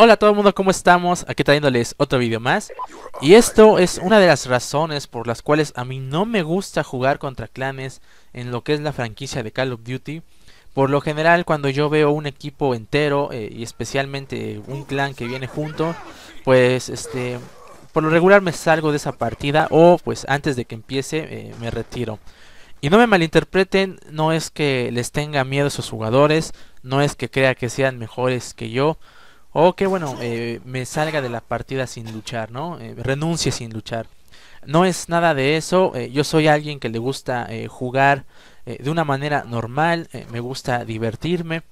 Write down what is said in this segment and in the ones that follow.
Hola a todo el mundo, ¿cómo estamos? Aquí trayéndoles otro vídeo más. Y esto es una de las razones por las cuales a mí no me gusta jugar contra clanes en lo que es la franquicia de Call of Duty. Por lo general, cuando yo veo un equipo entero eh, y especialmente un clan que viene junto, pues este, por lo regular me salgo de esa partida o pues antes de que empiece eh, me retiro. Y no me malinterpreten, no es que les tenga miedo a esos jugadores, no es que crea que sean mejores que yo, o oh, que bueno, eh, me salga de la partida sin luchar, ¿no? Eh, renuncie sin luchar. No es nada de eso, eh, yo soy alguien que le gusta jugar de una manera normal, me gusta divertirme.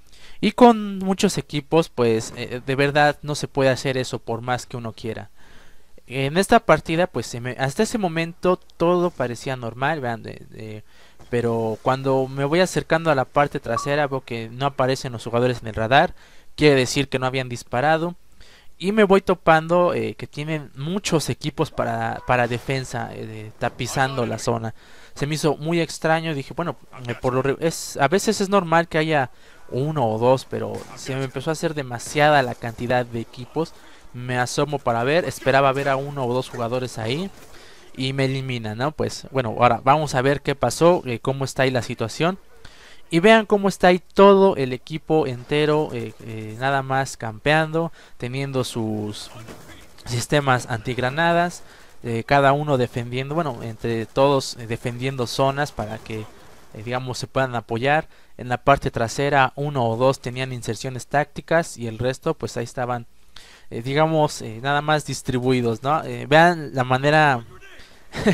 Y con muchos equipos, pues de verdad no se puede hacer eso por más que uno quiera. En esta partida, pues se me, hasta ese momento todo parecía normal, vean, pero cuando me voy acercando a la parte trasera veo que no aparecen los jugadores en el radar quiere decir que no habían disparado. Y me voy topando eh, que tienen muchos equipos para, para defensa, eh, tapizando la zona. Se me hizo muy extraño, dije, bueno, eh, por lo es, a veces es normal que haya uno o dos, pero se me empezó a hacer demasiada la cantidad de equipos. Me asomo para ver, esperaba ver a uno o dos jugadores ahí y me eliminan, ¿no? Pues bueno, ahora vamos a ver qué pasó, cómo está ahí la situación. Y vean cómo está ahí todo el equipo entero, eh, eh, nada más campeando, teniendo sus sistemas antigranadas, eh, cada uno defendiendo, bueno, entre todos defendiendo zonas para que, digamos, se puedan apoyar. En la parte trasera, uno o dos tenían inserciones tácticas y el resto, pues ahí estaban, digamos, nada más distribuidos, ¿no? vean la manera,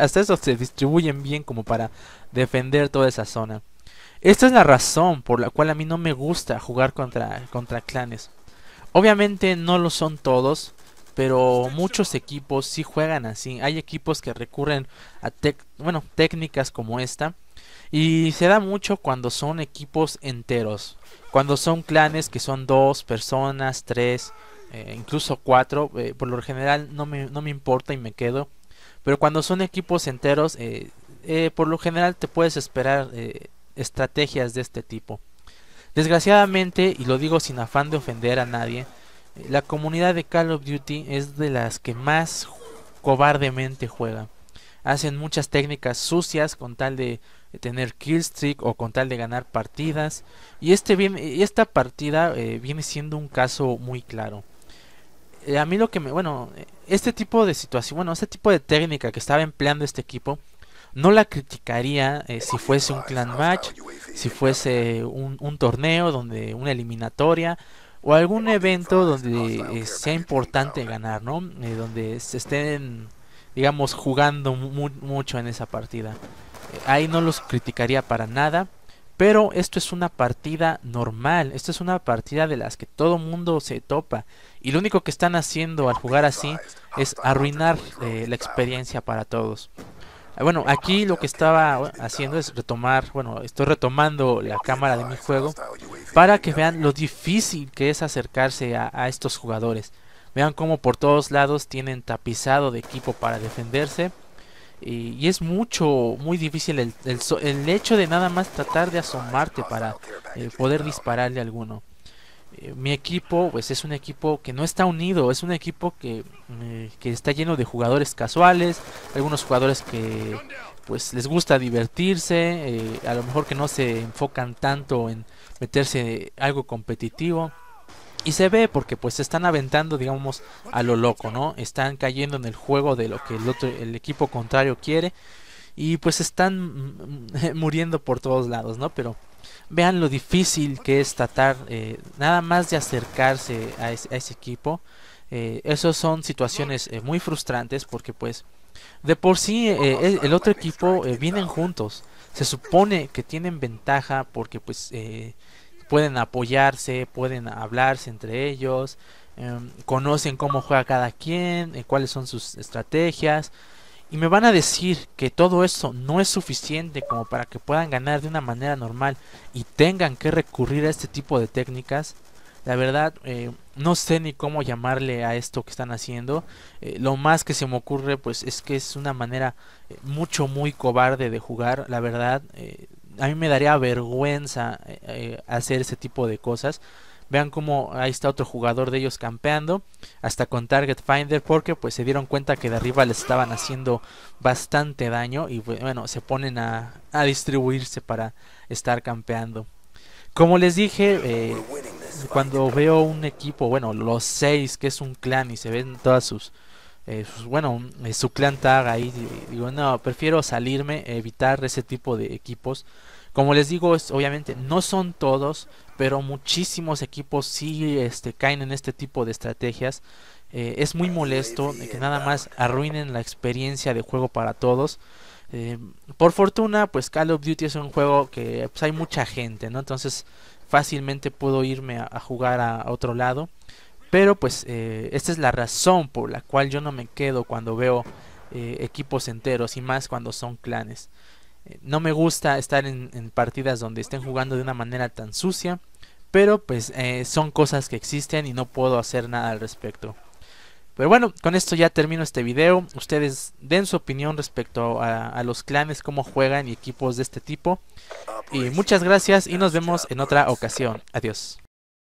hasta eso se distribuyen bien como para defender toda esa zona. Esta es la razón por la cual a mí no me gusta jugar contra, contra clanes. Obviamente no lo son todos, pero muchos equipos sí juegan así. Hay equipos que recurren a bueno, técnicas como esta. Y se da mucho cuando son equipos enteros. Cuando son clanes que son dos personas, tres, eh, incluso cuatro. Eh, por lo general no me, importa y me quedo. Pero cuando son equipos enteros, eh, por lo general te puedes esperar estrategias de este tipo. Desgraciadamente, y lo digo sin afán de ofender a nadie, eh, la comunidad de Call of Duty es de las que más cobardemente juega. Hacen muchas técnicas sucias con tal de tener killstreak o con tal de ganar partidas. Y este viene, esta partida eh, viene siendo un caso muy claro. Eh, a mí lo que me... Bueno, este tipo de situación, bueno, este tipo de técnica que estaba empleando este equipo no la criticaría eh, si fuese un clan match, si fuese un, torneo donde una eliminatoria o algún evento donde eh, sea importante ganar, ¿no? Eh, donde se estén, digamos, jugando mucho en esa partida. ahí no los criticaría para nada, pero esto es una partida normal, esto es una partida de las que todo mundo se topa. Y lo único que están haciendo al jugar así es arruinar la experiencia para todos. Ah, bueno, aquí lo que estaba haciendo es retomar, bueno, estoy retomando la cámara de mi juego para que vean lo difícil que es acercarse a, estos jugadores. Vean cómo por todos lados tienen tapizado de equipo para defenderse. Y, es mucho, muy difícil el, hecho de nada más tratar de asomarte para eh, poder dispararle a alguno. Eh, mi equipo pues es un equipo que no está unido, es un equipo que, eh, está lleno de jugadores casuales, algunos jugadores que pues les gusta divertirse, eh, a lo mejor que no se enfocan tanto en meterse algo competitivo. Y se ve porque pues se están aventando, digamos, a lo loco, ¿no? Están cayendo en el juego de lo que el otro el equipo contrario quiere y pues están muriendo por todos lados, ¿no? Pero Vean lo difícil que es tratar eh, nada más de acercarse a ese, equipo. Eh, Esas son situaciones eh, muy frustrantes porque pues de por sí eh, el, otro equipo eh, vienen juntos. Se supone que tienen ventaja porque pues pueden apoyarse, pueden hablarse entre ellos, em, conocen cómo juega cada quien, cuáles son sus estrategias. Y me van a decir que todo esto no es suficiente como para que puedan ganar de una manera normal y tengan que recurrir a este tipo de técnicas. La verdad, eh, no sé ni cómo llamarle a esto que están haciendo. Eh, lo más que se me ocurre, pues, es que es una manera eh, mucho, muy cobarde de jugar. La verdad, a mí me daría vergüenza hacer ese tipo de cosas. Vean cómo ahí está otro jugador de ellos campeando. Hasta con Target Finder. Porque pues se dieron cuenta que de arriba les estaban haciendo bastante daño. Y bueno, se ponen a, a distribuirse para estar campeando. Como les dije, eh, cuando veo un equipo, bueno, los seis, que es un clan y se ven todas sus, eh, bueno, eh, su clan tag ahí, digo, no, prefiero salirme, evitar ese tipo de equipos. Como les digo, es, obviamente no son todos, pero muchísimos equipos sí este, caen en este tipo de estrategias. Eh, es muy molesto que nada más arruinen la experiencia de juego para todos. Eh, por fortuna, pues Call of Duty es un juego que pues, hay mucha gente, ¿no? Entonces fácilmente puedo irme a, jugar a, otro lado. Pero pues eh, esta es la razón por la cual yo no me quedo cuando veo equipos enteros y más cuando son clanes. no me gusta estar en partidas donde estén jugando de una manera tan sucia pero pues eh, son cosas que existen y no puedo hacer nada al respecto. Pero bueno, con esto ya termino este video. Ustedes den su opinión respecto a los clanes, cómo juegan y equipos de este tipo. Ah, y pues. muchas gracias y nos vemos en otra ocasión. Adiós.